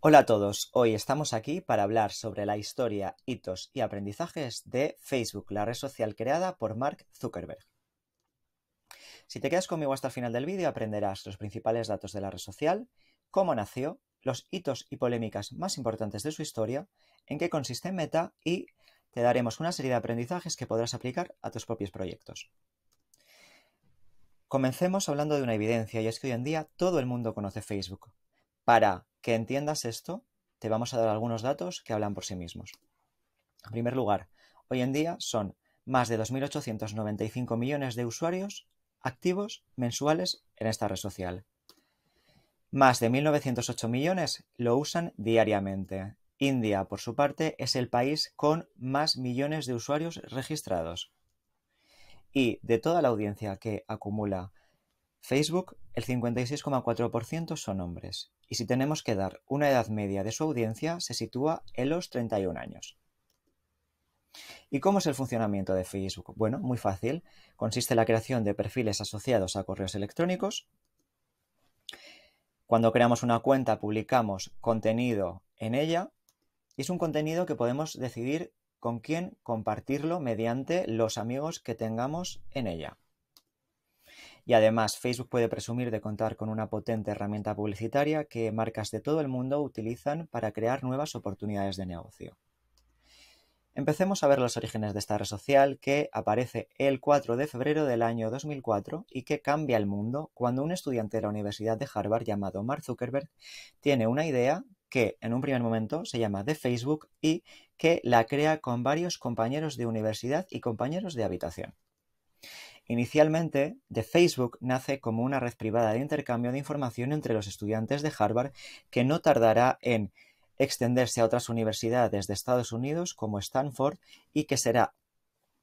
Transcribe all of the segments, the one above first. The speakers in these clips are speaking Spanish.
Hola a todos, hoy estamos aquí para hablar sobre la historia, hitos y aprendizajes de Facebook, la red social creada por Mark Zuckerberg. Si te quedas conmigo hasta el final del vídeo aprenderás los principales datos de la red social, cómo nació, los hitos y polémicas más importantes de su historia, en qué consiste Meta y te daremos una serie de aprendizajes que podrás aplicar a tus propios proyectos. Comencemos hablando de una evidencia y es que hoy en día todo el mundo conoce Facebook. Para que entiendas esto, te vamos a dar algunos datos que hablan por sí mismos. En primer lugar, hoy en día son más de 2.895 millones de usuarios activos mensuales en esta red social. Más de 1.908 millones lo usan diariamente. India, por su parte, es el país con más millones de usuarios registrados. Y de toda la audiencia que acumula Facebook, el 56,4% son hombres, y si tenemos que dar una edad media de su audiencia, se sitúa en los 31 años. ¿Y cómo es el funcionamiento de Facebook? Bueno, muy fácil. Consiste en la creación de perfiles asociados a correos electrónicos. Cuando creamos una cuenta, publicamos contenido en ella y es un contenido que podemos decidir con quién compartirlo mediante los amigos que tengamos en ella. Y además, Facebook puede presumir de contar con una potente herramienta publicitaria que marcas de todo el mundo utilizan para crear nuevas oportunidades de negocio. Empecemos a ver los orígenes de esta red social que aparece el 4 de febrero del año 2004 y que cambia el mundo cuando un estudiante de la Universidad de Harvard llamado Mark Zuckerberg tiene una idea que en un primer momento se llama de Facebook y que la crea con varios compañeros de universidad y compañeros de habitación. Inicialmente, The Facebook nace como una red privada de intercambio de información entre los estudiantes de Harvard que no tardará en extenderse a otras universidades de Estados Unidos como Stanford y que será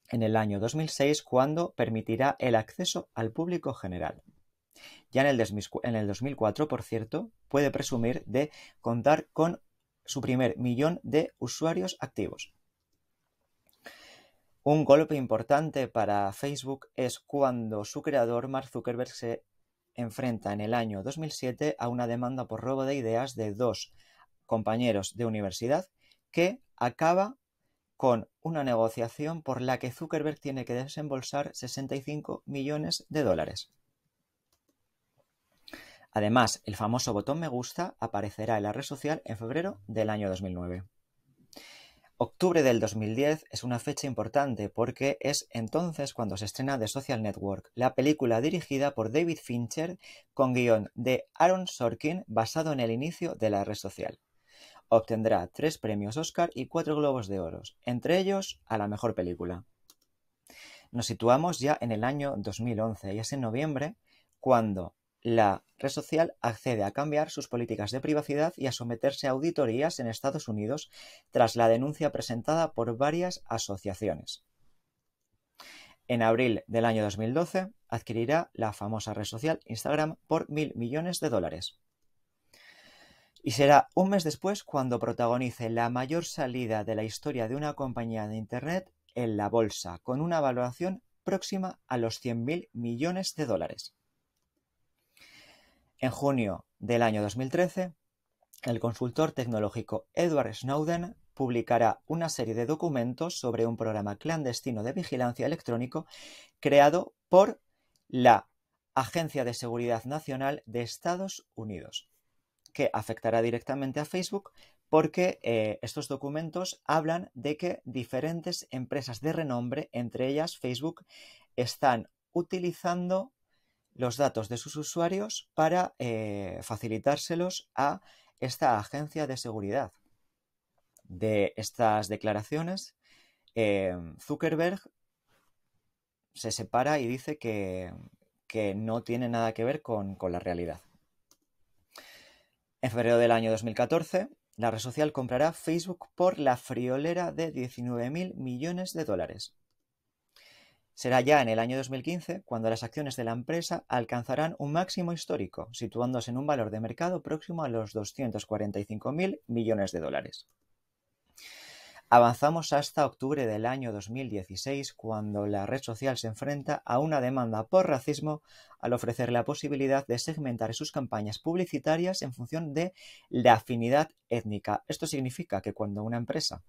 en el año 2006 cuando permitirá el acceso al público general. Ya en el, 2004, por cierto, puede presumir de contar con su primer millón de usuarios activos. Un golpe importante para Facebook es cuando su creador Mark Zuckerberg se enfrenta en el año 2007 a una demanda por robo de ideas de dos compañeros de universidad que acaba con una negociación por la que Zuckerberg tiene que desembolsar 65 millones de dólares. Además, el famoso botón me gusta aparecerá en la red social en febrero del año 2009. Octubre del 2010 es una fecha importante porque es entonces cuando se estrena The Social Network, la película dirigida por David Fincher con guión de Aaron Sorkin basado en el inicio de la red social. Obtendrá tres premios Oscar y cuatro Globos de Oro, entre ellos a la mejor película. Nos situamos ya en el año 2011 y es en noviembre cuando la red social accede a cambiar sus políticas de privacidad y a someterse a auditorías en Estados Unidos tras la denuncia presentada por varias asociaciones. En abril del año 2012 adquirirá la famosa red social Instagram por mil millones de dólares. Y será un mes después cuando protagonice la mayor salida de la historia de una compañía de Internet en la bolsa, con una valoración próxima a los 100.000 millones de dólares. En junio del año 2013, el consultor tecnológico Edward Snowden publicará una serie de documentos sobre un programa clandestino de vigilancia electrónico creado por la Agencia de Seguridad Nacional de Estados Unidos, que afectará directamente a Facebook porque eh, estos documentos hablan de que diferentes empresas de renombre, entre ellas Facebook, están utilizando los datos de sus usuarios para eh, facilitárselos a esta agencia de seguridad. De estas declaraciones, em, Zuckerberg se separa y dice que, no tiene nada que ver con, con la realidad. En febrero del año 2014, la red social comprará Facebook por la friolera de 19.000 millones de dólares. Será ya en el año 2015 cuando las acciones de la empresa alcanzarán un máximo histórico, situándose en un valor de mercado próximo a los 245.000 millones de dólares. Avanzamos hasta octubre del año 2016 cuando la red social se enfrenta a una demanda por racismo al ofrecer la posibilidad de segmentar sus campañas publicitarias en función de la afinidad étnica. Esto significa que cuando una empresa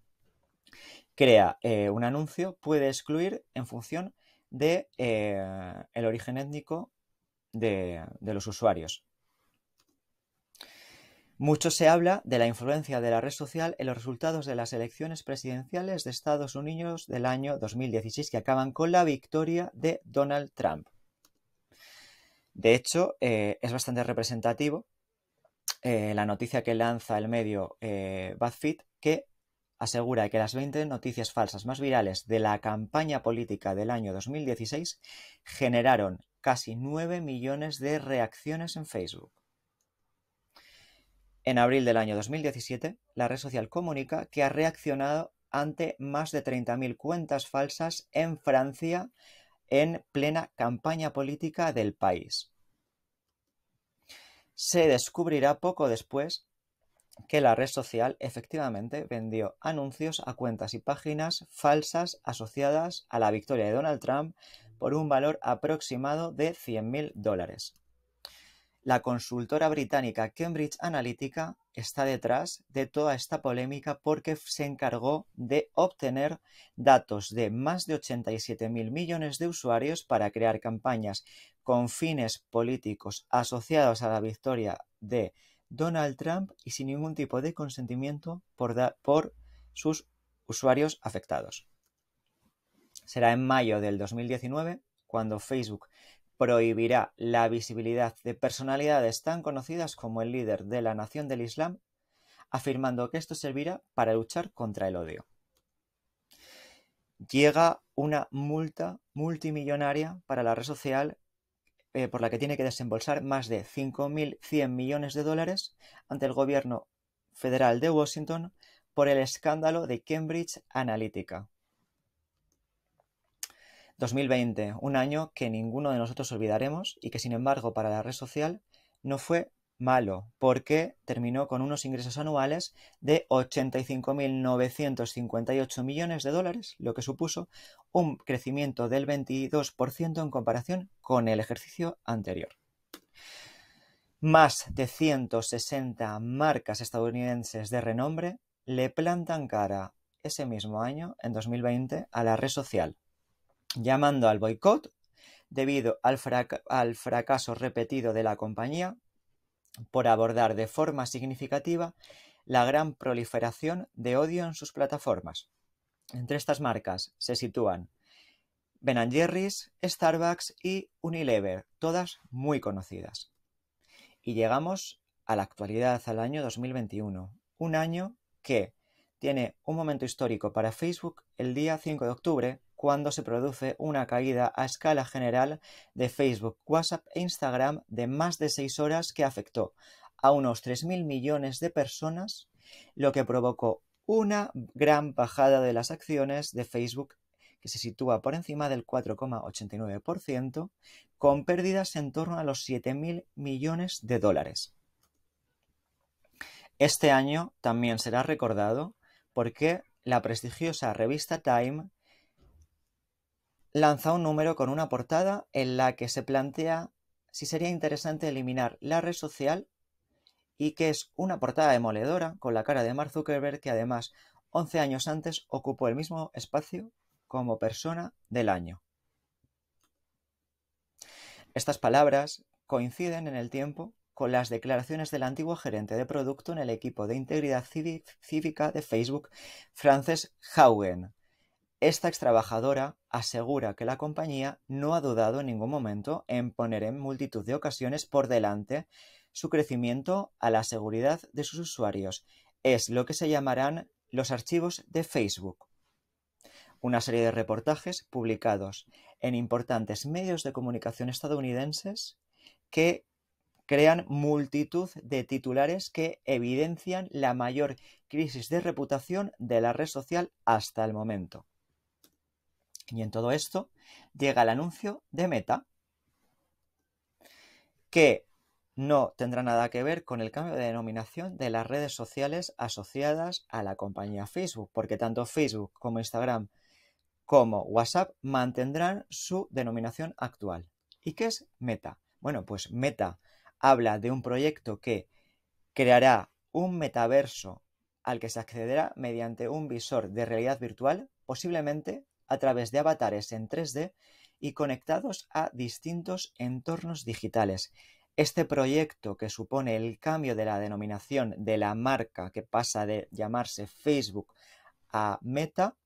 crea eh, un anuncio, puede excluir en función de eh, el origen étnico de, los usuarios. Mucho se habla de la influencia de la red social en los resultados de las elecciones presidenciales de Estados Unidos del año 2016 que acaban con la victoria de Donald Trump. De hecho, eh, es bastante representativo la noticia que lanza el medio eh, BuzzFeed que asegura que las 20 noticias falsas más virales de la campaña política del año 2016 generaron casi 9 millones de reacciones en Facebook. En abril del año 2017, la red social comunica que ha reaccionado ante más de 30.000 cuentas falsas en Francia en plena campaña política del país. Se descubrirá poco después que la red social efectivamente vendió anuncios a cuentas y páginas falsas asociadas a la victoria de Donald Trump por un valor aproximado de 100.000 dólares. La consultora británica Cambridge Analytica está detrás de toda esta polémica porque se encargó de obtener datos de más de 87.000 millones de usuarios para crear campañas con fines políticos asociados a la victoria de Donald Trump y sin ningún tipo de consentimiento por, sus usuarios afectados. Será en mayo del 2019 cuando Facebook prohibirá la visibilidad de personalidades tan conocidas como el líder de la Nación del Islam, afirmando que esto servirá para luchar contra el odio. Llega una multa multimillonaria para la red social eh, por la que tiene que desembolsar más de 5.100 millones de dólares ante el gobierno federal de Washington por el escándalo de Cambridge Analytica. 2020, un año que ninguno de nosotros olvidaremos y que sin embargo para la red social no fue malo, porque terminó con unos ingresos anuales de 85.958 millones de dólares, lo que supuso un crecimiento del 22% en comparación con el ejercicio anterior. Más de 160 marcas estadounidenses de renombre le plantan cara ese mismo año, en 2020, a la red social, llamando al boicot debido al, al fracaso repetido de la compañía por abordar de forma significativa la gran proliferación de odio en sus plataformas. Entre estas marcas se sitúan Ben Jerry's, Starbucks y Unilever, todas muy conocidas. Y llegamos a la actualidad, al año 2021, un año que tiene un momento histórico para Facebook el día 5 de octubre, cuando se produce una caída a escala general de Facebook, WhatsApp e Instagram de más de seis horas que afectó a unos 3.000 millones de personas, lo que provocó una gran bajada de las acciones de Facebook que se sitúa por encima del 4,89%, con pérdidas en torno a los 7.000 millones de dólares. Este año también será recordado porque la prestigiosa revista Time lanza un número con una portada en la que se plantea si sería interesante eliminar la red social y que es una portada demoledora con la cara de Mark Zuckerberg que además 11 años antes ocupó el mismo espacio como persona del año. Estas palabras coinciden en el tiempo con las declaraciones del antiguo gerente de producto en el equipo de integridad cívica de Facebook, Frances Haugen, esta extrabajadora asegura que la compañía no ha dudado en ningún momento en poner en multitud de ocasiones por delante su crecimiento a la seguridad de sus usuarios. Es lo que se llamarán los archivos de Facebook. Una serie de reportajes publicados en importantes medios de comunicación estadounidenses que crean multitud de titulares que evidencian la mayor crisis de reputación de la red social hasta el momento. Y en todo esto llega el anuncio de Meta, que no tendrá nada que ver con el cambio de denominación de las redes sociales asociadas a la compañía Facebook, porque tanto Facebook como Instagram como WhatsApp mantendrán su denominación actual. ¿Y qué es Meta? Bueno, pues Meta habla de un proyecto que creará un metaverso al que se accederá mediante un visor de realidad virtual, posiblemente a través de avatares en 3D y conectados a distintos entornos digitales. Este proyecto, que supone el cambio de la denominación de la marca que pasa de llamarse Facebook a Meta,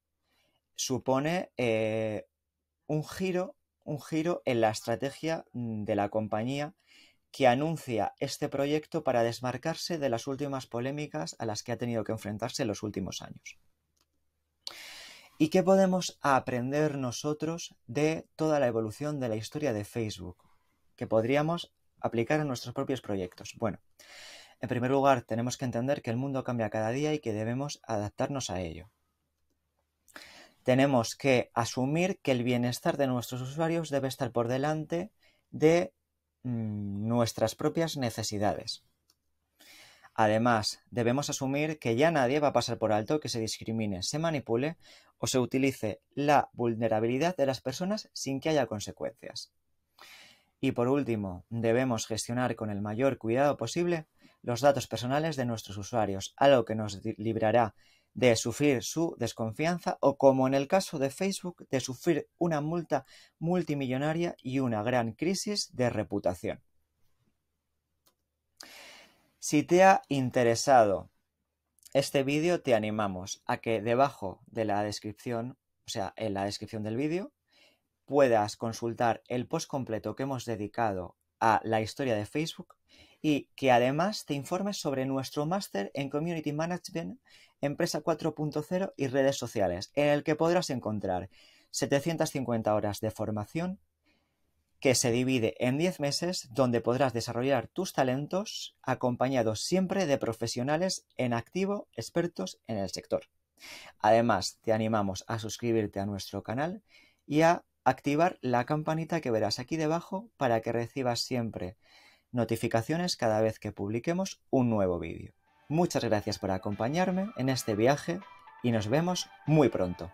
supone eh, un giro, un giro en la estrategia mm, de la compañía que anuncia este proyecto para desmarcarse de las últimas polémicas a las que ha tenido que enfrentarse en los últimos años. ¿Y qué podemos aprender nosotros de toda la evolución de la historia de Facebook? Que podríamos aplicar a nuestros propios proyectos. Bueno, en primer lugar, tenemos que entender que el mundo cambia cada día y que debemos adaptarnos a ello. Tenemos que asumir que el bienestar de nuestros usuarios debe estar por delante de mm, nuestras propias necesidades. Además, debemos asumir que ya nadie va a pasar por alto que se discrimine, se manipule o se utilice la vulnerabilidad de las personas sin que haya consecuencias. Y por último, debemos gestionar con el mayor cuidado posible los datos personales de nuestros usuarios, algo que nos librará de sufrir su desconfianza o, como en el caso de Facebook, de sufrir una multa multimillonaria y una gran crisis de reputación. Si te ha interesado este vídeo, te animamos a que debajo de la descripción, o sea, en la descripción del vídeo, puedas consultar el post completo que hemos dedicado a la historia de Facebook y que además te informes sobre nuestro máster en Community Management, Empresa 4.0 y redes sociales, en el que podrás encontrar 750 horas de formación que se divide en 10 meses donde podrás desarrollar tus talentos acompañados siempre de profesionales en activo expertos en el sector. Además, te animamos a suscribirte a nuestro canal y a activar la campanita que verás aquí debajo para que recibas siempre notificaciones cada vez que publiquemos un nuevo vídeo. Muchas gracias por acompañarme en este viaje y nos vemos muy pronto.